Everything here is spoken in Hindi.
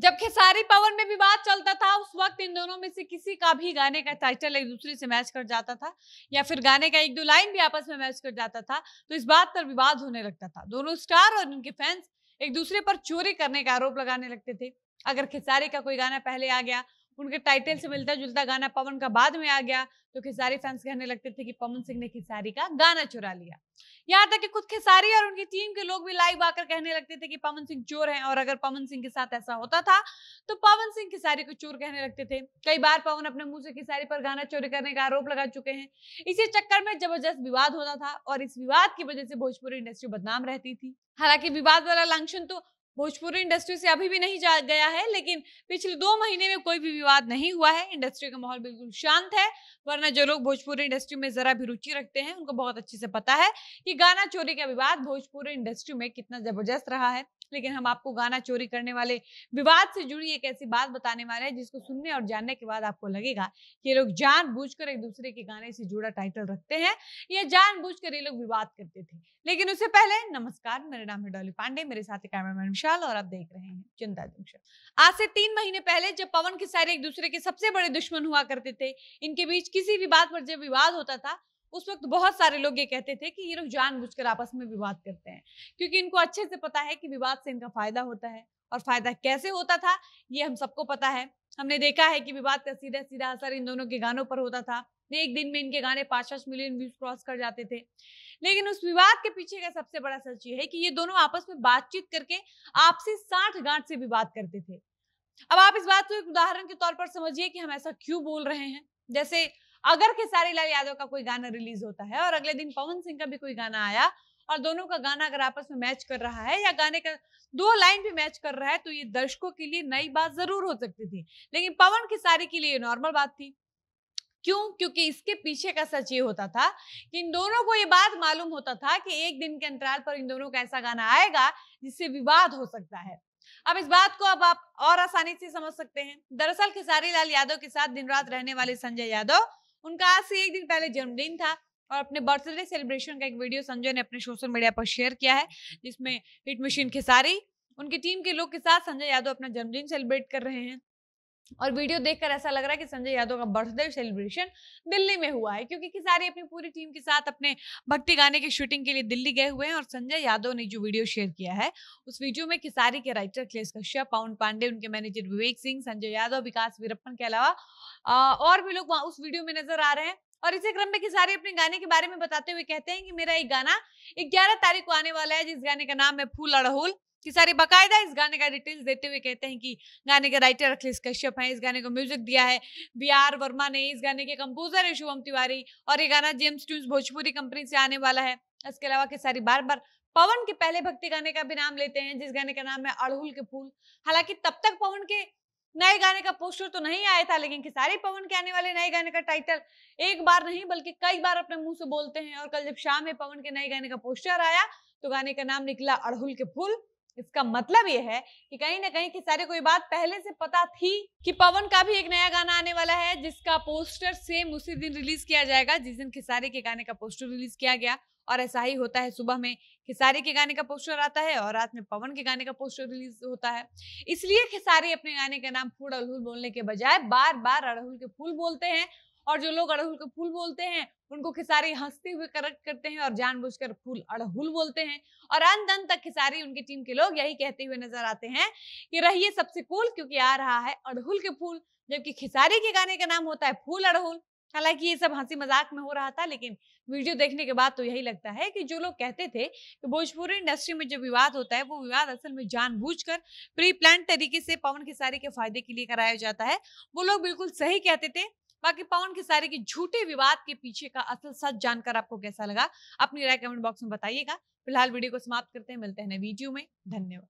जब खेसारी पवन में विवाद चलता था उस वक्त इन दोनों में से किसी का भी गाने का टाइटल एक दूसरे से मैच कर जाता था या फिर गाने का एक दो लाइन भी आपस में मैच कर जाता था तो इस बात पर विवाद होने लगता था दोनों स्टार और उनके फैंस एक दूसरे पर चोरी करने का आरोप लगाने लगते थे अगर खेसारी का कोई गाना पहले आ गया उनके टाइटल से मिलता जुलता गाना पवन का बाद में आ गया तो खेसारी फैंस कहने लगते थे कि पवन सिंह ने खेसारी का गाना चुरा लिया यहाँ तक कि खुद खेसारी और उनकी टीम के लोग भी लाइव आकर कहने लगते थे कि पवन सिंह चोर हैं और अगर पवन सिंह के साथ ऐसा होता था तो पवन सिंह खेसारी को चोर कहने लगते थे कई बार पवन अपने मुंह से खेसारी पर गाना चोरी करने का आरोप लगा चुके हैं इसी चक्कर में जबरदस्त विवाद होता था और इस विवाद की वजह से भोजपुरी इंडस्ट्री बदनाम रहती थी हालांकि विवाद वाला लांछन तो भोजपुरी इंडस्ट्री से अभी भी नहीं जा गया है लेकिन पिछले दो महीने में कोई भी विवाद नहीं हुआ है इंडस्ट्री का माहौल बिल्कुल शांत है वरना जो लोग भोजपुरी इंडस्ट्री में जरा भी रुचि रखते हैं उनको बहुत अच्छे से पता है कि गाना चोरी का विवाद भोजपुरी इंडस्ट्री में कितना जबरदस्त रहा है लेकिन हम आपको गाना चोरी करने वाले विवाद से जुड़ी एक ऐसी बात बताने वाले हैं जिसको सुनने और जानने के बाद आपको लगेगा कि ये लोग जानबूझकर एक दूसरे के गाने से जुड़ा टाइटल रखते हैं या जानबूझकर ये लोग विवाद करते थे लेकिन उससे पहले नमस्कार मेरा नाम है डॉली पांडे मेरे साथ कैमरामैन विशाल और आप देख रहे हैं चिंता जंक्शन आज से तीन महीने पहले जब पवन खेसारी एक दूसरे के सबसे बड़े दुश्मन हुआ करते थे इनके बीच किसी भी बात पर जब विवाद होता था उस वक्त बहुत सारे लोग ये कहते थे कि ये लोग जानबूझकर आपस में विवाद करते हैं क्योंकि इनको अच्छे से पता है कि विवाद से इनका फायदा होता है और फायदा कैसे होता था ये हम सबको पता है हमने देखा है कि विवाद का सीधा सीधा असर इन दोनों के गानों पर होता था एक दिन में इनके गाने पांच पांच मिलियन व्यूज क्रॉस कर जाते थे लेकिन उस विवाद के पीछे का सबसे बड़ा सच ये है कि ये दोनों आपस में बातचीत करके आपसी साठ गांठ से विवाद करते थे अब आप इस बात को एक उदाहरण के तौर पर समझिए कि हम ऐसा क्यों बोल रहे हैं जैसे अगर खेसारी लाल यादव का कोई गाना रिलीज होता है और अगले दिन पवन सिंह का भी कोई गाना आया और दोनों का गाना अगर आपस में मैच कर रहा है या गाने का दो लाइन भी मैच कर रहा है तो ये दर्शकों के लिए नई बात जरूर हो सकती थी लेकिन पवन खेसारी के लिए नॉर्मल बात थी क्यों क्योंकि इसके पीछे का सच ये होता था कि इन दोनों को ये बात मालूम होता था कि एक दिन के अंतराल पर इन दोनों का ऐसा गाना आएगा जिससे विवाद हो सकता है अब इस बात को अब आप और आसानी से समझ सकते हैं दरअसल खेसारी लाल यादव के साथ दिन रात रहने वाले संजय यादव उनका आज से एक दिन पहले जन्मदिन था और अपने बर्थडे सेलिब्रेशन का एक वीडियो संजय ने अपने सोशल मीडिया पर शेयर किया है जिसमें हिट मशीन खेसारी उनकी टीम के लोग के साथ संजय यादव अपना जन्मदिन सेलिब्रेट कर रहे हैं और वीडियो देखकर ऐसा लग रहा है कि संजय यादव का बर्थडे सेलिब्रेशन दिल्ली में हुआ है क्योंकि किसारी अपनी पूरी टीम के साथ अपने भक्ति गाने की शूटिंग के लिए दिल्ली गए हुए हैं और संजय यादव ने जो वीडियो शेयर किया है उस वीडियो में किसारी के राइटर अखिलेश कश्यप पाउन पांडे उनके मैनेजर विवेक सिंह संजय यादव विकास वीरप्पन के अलावा और भी लोग उस वीडियो में नजर आ रहे हैं और इसी क्रम में किसारी अपने गाने के बारे में बताते हुए कहते हैं कि मेरा एक गाना ग्यारह तारीख को आने वाला है जिस गाने का नाम है फूल अड़हुल कि सारे बाकायदा इस गाने का डिटेल्स देते हुए कहते हैं कि गाने के राइटर अखिलेश कश्यप हैं इस गाने को म्यूजिक दिया है बी आर वर्मा ने इस गाने के कंपोजर है शुभम तिवारी और ये गाना जेम्स ट्यून्स भोजपुरी कंपनी से आने वाला है इसके अलावा के सारी बार बार पवन के पहले भक्ति गाने का भी नाम लेते हैं जिस गाने का नाम है अड़हुल के फूल हालांकि तब तक पवन के नए गाने का पोस्टर तो नहीं आया था लेकिन खिसारी पवन के आने वाले नए गाने का टाइटल एक बार नहीं बल्कि कई बार अपने मुंह से बोलते हैं और कल जब शाम में पवन के नए गाने का पोस्टर आया तो गाने का नाम निकला अड़हुल के फूल इसका मतलब यह है कि कहीं ना कहीं खिसारी को ये बात पहले से पता थी कि पवन का भी एक नया गाना आने वाला है जिसका पोस्टर सेम उसी दिन रिलीज किया जाएगा जिस दिन खिसारी के गाने का पोस्टर रिलीज किया गया और ऐसा ही होता है सुबह में खिसारे के गाने का पोस्टर आता है और रात में पवन के गाने का पोस्टर रिलीज होता है इसलिए खिसारी अपने गाने का नाम फूल अड़हुल बोलने के बजाय बार बार अड़हुल के फूल बोलते हैं और जो लोग अड़हुल के फूल बोलते हैं उनको खिसारी हंसते हुए करेक्ट करते हैं और जानबूझकर फूल अड़हुल बोलते हैं और अंत अंत तक खिसारी उनकी टीम के लोग यही कहते हुए नजर आते हैं कि रहिए सबसे कूल क्योंकि आ रहा है अड़हुल के फूल जबकि खिसारी के गाने का नाम होता है फूल अड़हुल हालांकि ये सब हंसी मजाक में हो रहा था लेकिन वीडियो देखने के बाद तो यही लगता है कि जो लोग कहते थे कि भोजपुरी इंडस्ट्री में जो विवाद होता है वो विवाद असल में जानबूझकर प्री प्लान तरीके से पवन खिसारी के फायदे के लिए कराया जाता है वो लोग बिल्कुल सही कहते थे बाकी पवन खेसारी के झूठे विवाद के पीछे का असल सच जानकर आपको कैसा लगा अपनी राय कमेंट बॉक्स में बताइएगा फिलहाल वीडियो को समाप्त करते हैं मिलते हैं वीडियो में धन्यवाद